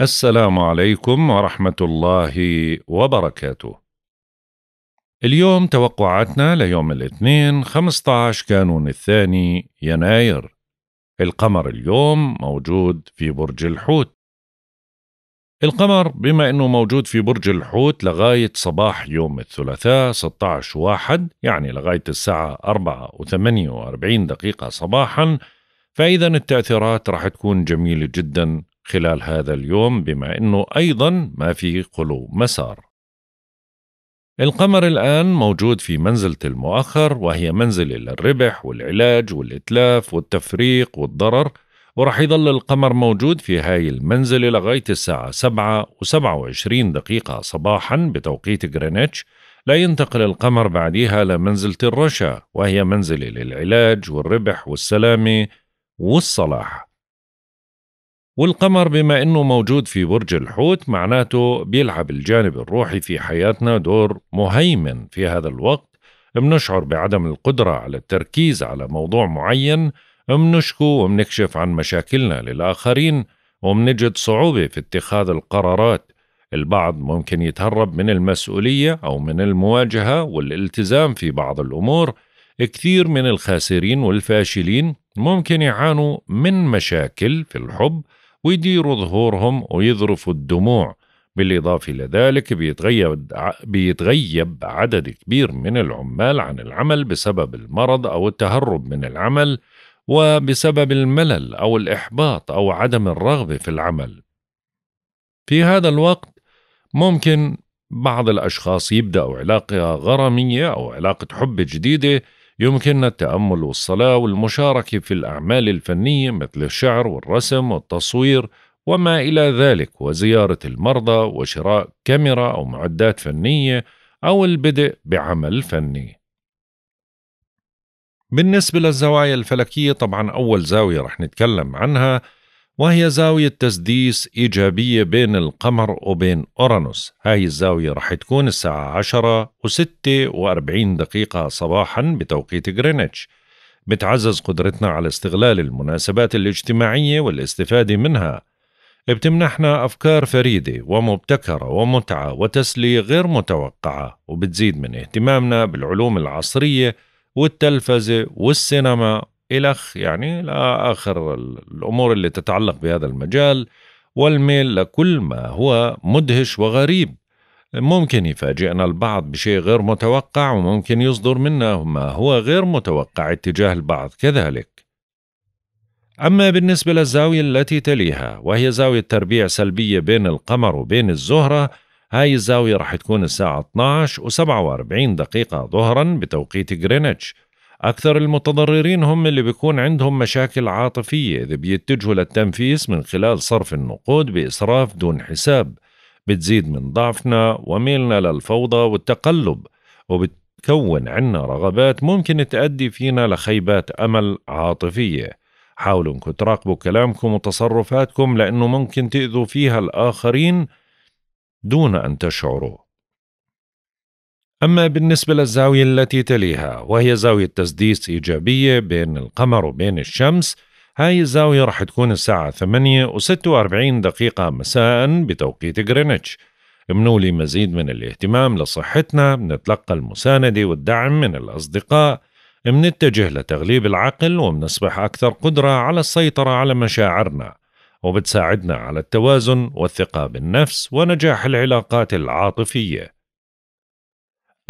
السلام عليكم ورحمة الله وبركاته. اليوم توقعاتنا ليوم الاثنين 15 كانون الثاني يناير. القمر اليوم موجود في برج الحوت. القمر بما انه موجود في برج الحوت لغاية صباح يوم الثلاثاء 16 واحد يعني لغاية الساعة 4 و48 دقيقة صباحا فإذا التأثيرات راح تكون جميلة جدا خلال هذا اليوم بما انه ايضا ما في قلو مسار. القمر الان موجود في منزله المؤخر وهي منزله للربح والعلاج والاتلاف والتفريق والضرر ورح يظل القمر موجود في هاي المنزلة لغاية الساعة 7 و27 دقيقة صباحا بتوقيت غرينتش لا ينتقل القمر بعديها لمنزلة الرشا وهي منزلة للعلاج والربح والسلامة والصلاح والقمر بما انه موجود في برج الحوت معناته بيلعب الجانب الروحي في حياتنا دور مهيمن في هذا الوقت بنشعر بعدم القدرة على التركيز على موضوع معين بنشكو وبنكشف عن مشاكلنا للآخرين وبنجد صعوبة في اتخاذ القرارات البعض ممكن يتهرب من المسؤولية أو من المواجهة والالتزام في بعض الأمور كثير من الخاسرين والفاشلين ممكن يعانوا من مشاكل في الحب ويديروا ظهورهم ويذرفوا الدموع بالإضافة إلى ذلك بيتغيب, بيتغيب عدد كبير من العمال عن العمل بسبب المرض أو التهرب من العمل وبسبب الملل أو الإحباط أو عدم الرغبة في العمل في هذا الوقت ممكن بعض الأشخاص يبدأوا علاقة غرامية أو علاقة حب جديدة يمكننا التأمل والصلاة والمشاركة في الأعمال الفنية مثل الشعر والرسم والتصوير وما إلى ذلك وزيارة المرضى وشراء كاميرا أو معدات فنية أو البدء بعمل فني. بالنسبة للزوايا الفلكية طبعا أول زاوية رح نتكلم عنها وهي زاوية تسديس إيجابية بين القمر وبين أورانوس هاي الزاوية رح تكون الساعة عشرة وستة وأربعين دقيقة صباحا بتوقيت غرينتش بتعزز قدرتنا على استغلال المناسبات الاجتماعية والاستفادة منها بتمنحنا أفكار فريدة ومبتكرة ومتعة وتسلية غير متوقعة وبتزيد من اهتمامنا بالعلوم العصرية والتلفزة والسينما إلخ يعني لآخر الأمور اللي تتعلق بهذا المجال والميل لكل ما هو مدهش وغريب ممكن يفاجئنا البعض بشيء غير متوقع وممكن يصدر منا ما هو غير متوقع اتجاه البعض كذلك أما بالنسبة للزاوية التي تليها وهي زاوية تربيع سلبية بين القمر وبين الزهرة هاي الزاوية راح تكون الساعة 12 و47 دقيقة ظهرا بتوقيت غرينتش أكثر المتضررين هم اللي بيكون عندهم مشاكل عاطفية إذا بيتجهوا للتنفيس من خلال صرف النقود بإسراف دون حساب بتزيد من ضعفنا وميلنا للفوضى والتقلب وبتكون عنا رغبات ممكن تؤدي فينا لخيبات أمل عاطفية حاولوا انكم تراقبوا كلامكم وتصرفاتكم لأنه ممكن تأذوا فيها الآخرين دون أن تشعروا أما بالنسبة للزاوية التي تليها وهي زاوية تسديس إيجابية بين القمر وبين الشمس هاي الزاوية رح تكون الساعة 8 و46 دقيقة مساء بتوقيت غرينتش منولي مزيد من الاهتمام لصحتنا بنتلقى المساندة والدعم من الأصدقاء منتجه لتغليب العقل ومنصبح أكثر قدرة على السيطرة على مشاعرنا وبتساعدنا على التوازن والثقة بالنفس ونجاح العلاقات العاطفية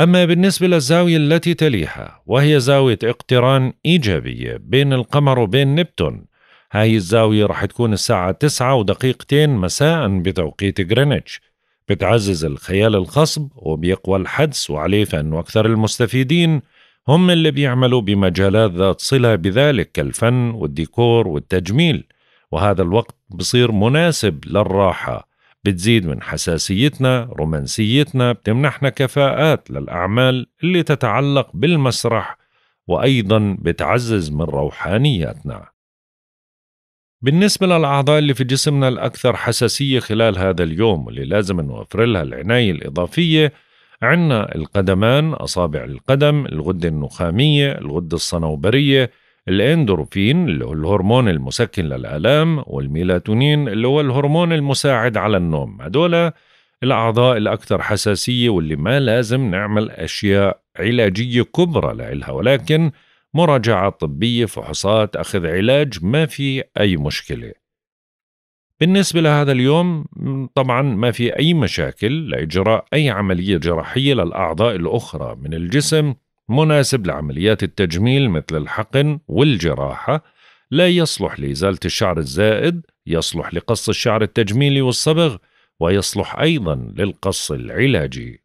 أما بالنسبة للزاوية التي تليها وهي زاوية اقتران إيجابية بين القمر وبين نبتون هاي الزاوية رح تكون الساعة تسعة ودقيقتين مساء بتوقيت غرينتش بتعزز الخيال الخصب وبيقوى الحدس وعليه فإن أكثر المستفيدين هم اللي بيعملوا بمجالات ذات صلة بذلك كالفن والديكور والتجميل وهذا الوقت بصير مناسب للراحة بتزيد من حساسيتنا رومانسيتنا بتمنحنا كفاءات للأعمال اللي تتعلق بالمسرح وأيضا بتعزز من روحانياتنا بالنسبة للأعضاء اللي في جسمنا الأكثر حساسية خلال هذا اليوم واللي لازم نوفر لها العناية الإضافية عنا القدمان أصابع القدم الغدة النخامية الغدة الصنوبرية الاندورفين اللي هو الهرمون المسكن للآلام والميلاتونين اللي هو الهرمون المساعد على النوم هدول الأعضاء الأكثر حساسية واللي ما لازم نعمل أشياء علاجية كبرى لها ولكن مراجعة طبية فحوصات أخذ علاج ما في أي مشكلة بالنسبة لهذا اليوم طبعا ما في أي مشاكل لإجراء أي عملية جراحية للأعضاء الأخرى من الجسم مناسب لعمليات التجميل مثل الحقن والجراحة لا يصلح لإزالة الشعر الزائد يصلح لقص الشعر التجميلي والصبغ ويصلح أيضا للقص العلاجي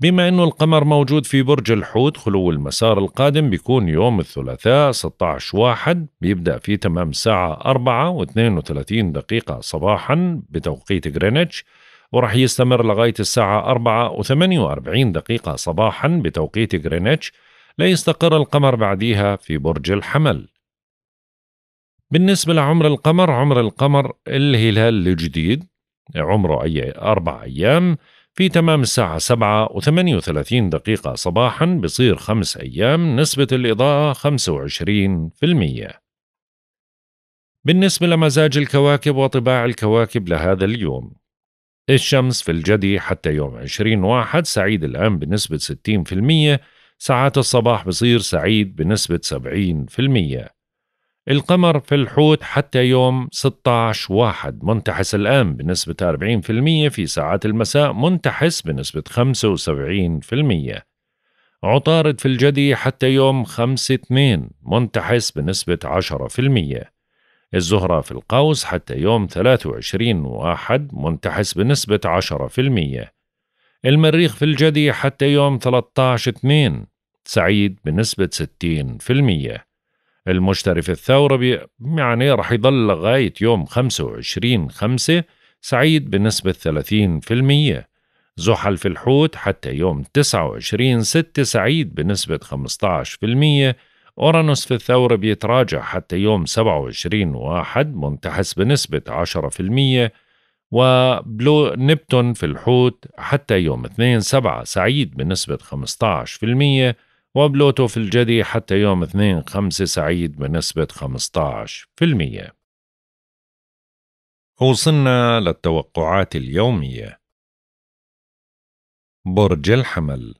بما أنه القمر موجود في برج الحوت خلو المسار القادم بيكون يوم الثلاثاء 16 واحد بيبدأ في تمام ساعة 4 و32 دقيقة صباحا بتوقيت غرينتش ورح يستمر لغاية الساعة 4 و48 دقيقة صباحا بتوقيت غرينتش ليستقر القمر بعديها في برج الحمل بالنسبة لعمر القمر عمر القمر الهلال الجديد عمره أي أربع أيام في تمام الساعة 7 و38 دقيقة صباحا بصير خمس أيام نسبة الإضاءة 25% بالنسبة لمزاج الكواكب وطباع الكواكب لهذا اليوم الشمس في الجدي حتى يوم 20 واحد سعيد الآن بنسبة 60% ساعات الصباح بصير سعيد بنسبة 70% القمر في الحوت حتى يوم 16 واحد منتحس الآن بنسبة 40% في ساعات المساء منتحس بنسبة 75% عطارد في الجدي حتى يوم 5 2 منتحس بنسبة 10% الزهرة في القوس حتى يوم 23 واحد منتحس بنسبة 10% المريخ في الجدي حتى يوم 13 2 سعيد بنسبة 60% المشتري في الثورة يعني رح يضل لغاية يوم 25 5 سعيد بنسبة 30% زحل في الحوت حتى يوم 29 6 سعيد بنسبة أورانوس في الثور بيتراجع حتى يوم 27 واحد منتحس بنسبة 10% وبلو نبتون في الحوت حتى يوم 2 سبعة سعيد بنسبة 15% وبلوتو في الجدي حتى يوم 2 5 سعيد بنسبة 15% وصلنا للتوقعات اليومية برج الحمل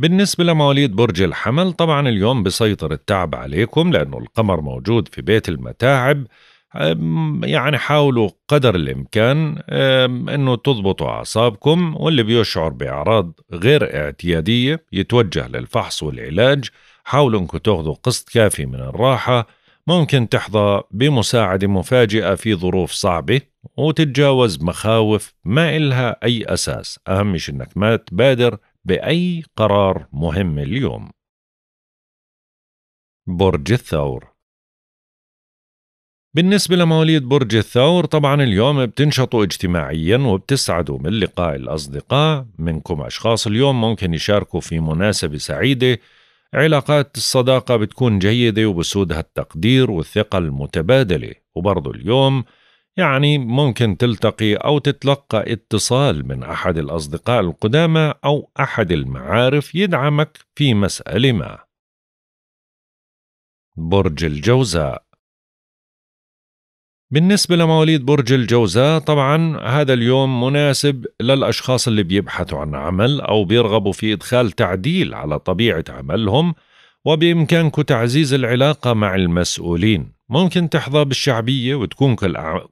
بالنسبة لمواليد برج الحمل طبعا اليوم بسيطر التعب عليكم لأنه القمر موجود في بيت المتاعب يعني حاولوا قدر الإمكان أنه تضبطوا أعصابكم واللي بيشعر بأعراض غير اعتيادية يتوجه للفحص والعلاج حاولوا أنكم تاخذوا قسط كافي من الراحة ممكن تحظى بمساعدة مفاجئة في ظروف صعبة وتتجاوز مخاوف ما إلها أي أساس أهم شيء أنك ما تبادر بأي قرار مهم اليوم برج الثور بالنسبة لمواليد برج الثور طبعا اليوم بتنشطوا اجتماعيا وبتسعدوا من لقاء الأصدقاء منكم أشخاص اليوم ممكن يشاركوا في مناسبة سعيدة علاقات الصداقة بتكون جيدة وبسودها التقدير والثقة المتبادلة وبرضو اليوم يعني ممكن تلتقي أو تتلقى اتصال من أحد الأصدقاء القدامى أو أحد المعارف يدعمك في مسألة ما. برج الجوزاء بالنسبة لمواليد برج الجوزاء طبعا هذا اليوم مناسب للأشخاص اللي بيبحثوا عن عمل أو بيرغبوا في إدخال تعديل على طبيعة عملهم وبإمكانك تعزيز العلاقة مع المسؤولين ممكن تحظى بالشعبية وتكون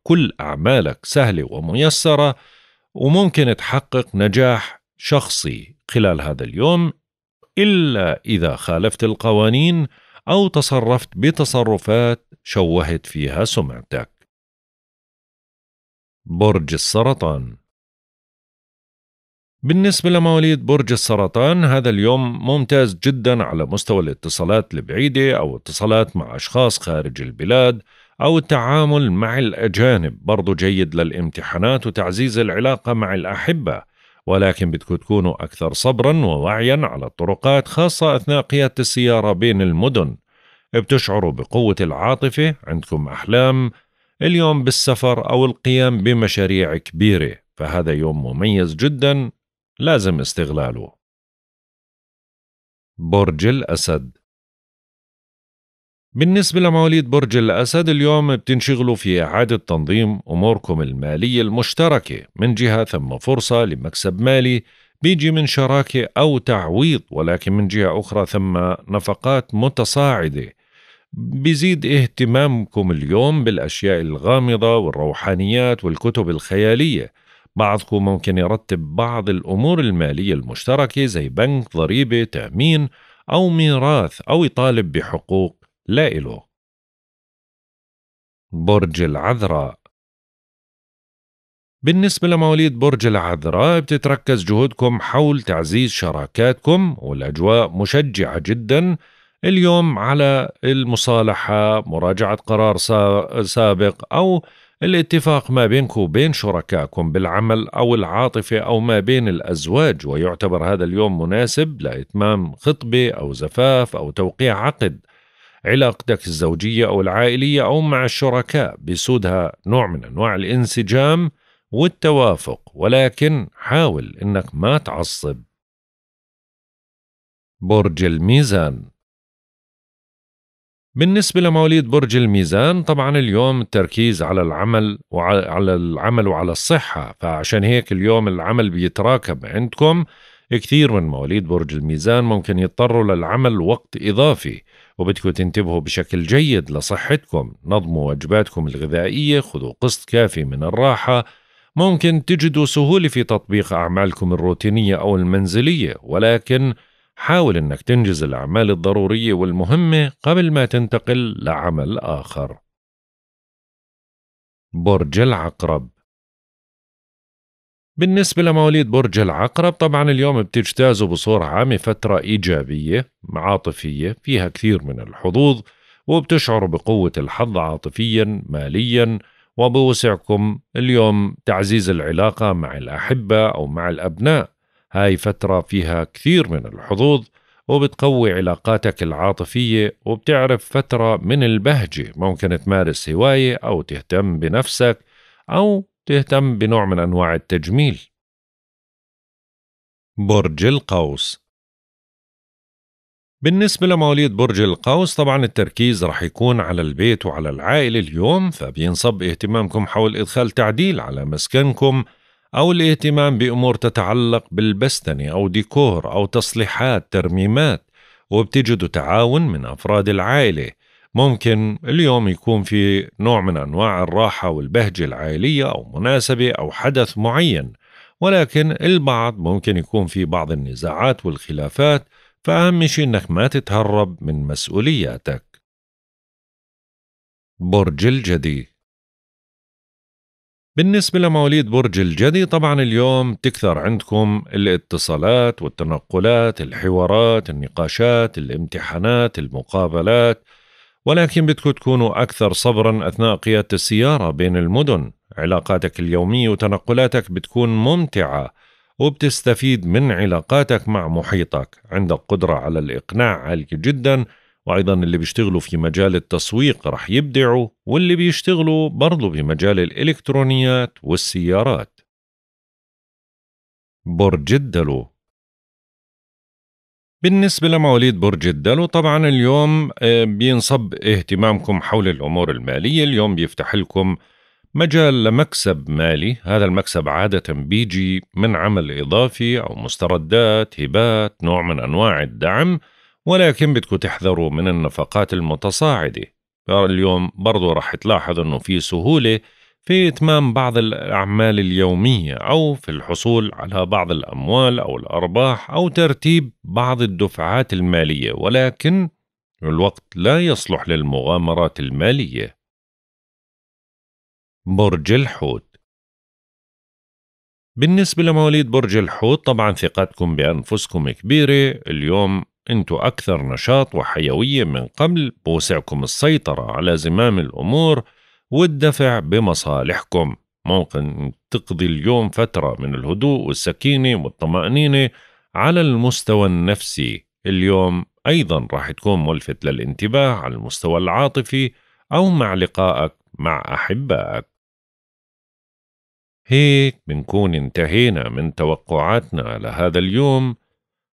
كل أعمالك سهلة وميسرة وممكن تحقق نجاح شخصي خلال هذا اليوم إلا إذا خالفت القوانين أو تصرفت بتصرفات شوهت فيها سمعتك برج السرطان بالنسبة لمواليد برج السرطان هذا اليوم ممتاز جدا على مستوى الاتصالات البعيدة أو اتصالات مع أشخاص خارج البلاد أو التعامل مع الأجانب برضو جيد للامتحانات وتعزيز العلاقة مع الأحبة ولكن بدكم تكونوا أكثر صبرا ووعيا على الطرقات خاصة أثناء قيادة السيارة بين المدن بتشعروا بقوة العاطفة عندكم أحلام اليوم بالسفر أو القيام بمشاريع كبيرة فهذا يوم مميز جدا لازم استغلاله برج الأسد بالنسبة لمواليد برج الأسد اليوم بتنشغلوا في إعادة تنظيم أموركم المالية المشتركة من جهة ثم فرصة لمكسب مالي بيجي من شراكة أو تعويض ولكن من جهة أخرى ثم نفقات متصاعدة بيزيد اهتمامكم اليوم بالأشياء الغامضة والروحانيات والكتب الخيالية بعضكم ممكن يرتب بعض الأمور المالية المشتركة زي بنك، ضريبة، تأمين أو ميراث أو يطالب بحقوق لا إله برج العذراء بالنسبة لمواليد برج العذراء بتتركز جهودكم حول تعزيز شراكاتكم والأجواء مشجعة جدا اليوم على المصالحة مراجعة قرار سابق أو الاتفاق ما بينك وبين شركائكم بالعمل أو العاطفة أو ما بين الأزواج ويعتبر هذا اليوم مناسب لإتمام خطبة أو زفاف أو توقيع عقد علاقتك الزوجية أو العائلية أو مع الشركاء بيسودها نوع من أنواع الانسجام والتوافق ولكن حاول أنك ما تعصب برج الميزان بالنسبة لمواليد برج الميزان طبعا اليوم التركيز على العمل وعلى العمل وعلى الصحة فعشان هيك اليوم العمل بيتراكم عندكم كثير من مواليد برج الميزان ممكن يضطروا للعمل وقت إضافي وبدكم تنتبهوا بشكل جيد لصحتكم نظموا وجباتكم الغذائية خذوا قسط كافي من الراحة ممكن تجدوا سهولة في تطبيق أعمالكم الروتينية أو المنزلية ولكن حاول أنك تنجز الأعمال الضرورية والمهمة قبل ما تنتقل لعمل آخر. برج العقرب بالنسبة لمواليد برج العقرب طبعا اليوم بتجتازوا بصورة عامة فترة إيجابية عاطفية فيها كثير من الحظوظ وبتشعروا بقوة الحظ عاطفيا ماليا وبوسعكم اليوم تعزيز العلاقة مع الأحبة أو مع الأبناء هاي فترة فيها كثير من الحظوظ وبتقوي علاقاتك العاطفية وبتعرف فترة من البهجة ممكن تمارس هواية أو تهتم بنفسك أو تهتم بنوع من أنواع التجميل برج القوس بالنسبة لمواليد برج القوس طبعا التركيز رح يكون على البيت وعلى العائلة اليوم فبينصب اهتمامكم حول إدخال تعديل على مسكنكم أو الاهتمام بأمور تتعلق بالبستنة أو ديكور أو تصليحات ترميمات وبتجدوا تعاون من أفراد العائلة ممكن اليوم يكون في نوع من أنواع الراحة والبهجة العائلية أو مناسبة أو حدث معين ولكن البعض ممكن يكون في بعض النزاعات والخلافات فأهم شيء إنك ما تتهرب من مسؤولياتك برج الجدي بالنسبة لمواليد برج الجدي طبعا اليوم تكثر عندكم الاتصالات والتنقلات الحوارات النقاشات الامتحانات المقابلات ولكن بدكم تكونوا أكثر صبرا أثناء قيادة السيارة بين المدن علاقاتك اليومية وتنقلاتك بتكون ممتعة وبتستفيد من علاقاتك مع محيطك عندك قدرة على الإقناع عالية جداً وايضا اللي بيشتغلوا في مجال التسويق رح يبدعوا واللي بيشتغلوا برضو بمجال الالكترونيات والسيارات برج الدلو بالنسبة لمواليد برج الدلو طبعا اليوم آه، بينصب اهتمامكم حول الأمور المالية اليوم بيفتح لكم مجال لمكسب مالي هذا المكسب عادة بيجي من عمل إضافي أو مستردات هبات نوع من أنواع الدعم ولكن بدكم تحذروا من النفقات المتصاعدة اليوم برضو رح تلاحظ أنه في سهولة في إتمام بعض الأعمال اليومية أو في الحصول على بعض الأموال أو الأرباح أو ترتيب بعض الدفعات المالية ولكن الوقت لا يصلح للمغامرات المالية برج الحوت بالنسبة لمواليد برج الحوت طبعا ثقتكم بأنفسكم كبيرة اليوم انتوا أكثر نشاط وحيوية من قبل بوسعكم السيطرة على زمام الأمور والدفع بمصالحكم ممكن تقضي اليوم فترة من الهدوء والسكينة والطمأنينة على المستوى النفسي اليوم أيضا راح تكون ملفت للانتباه على المستوى العاطفي أو مع لقائك مع أحبائك هيك بنكون انتهينا من توقعاتنا لهذا اليوم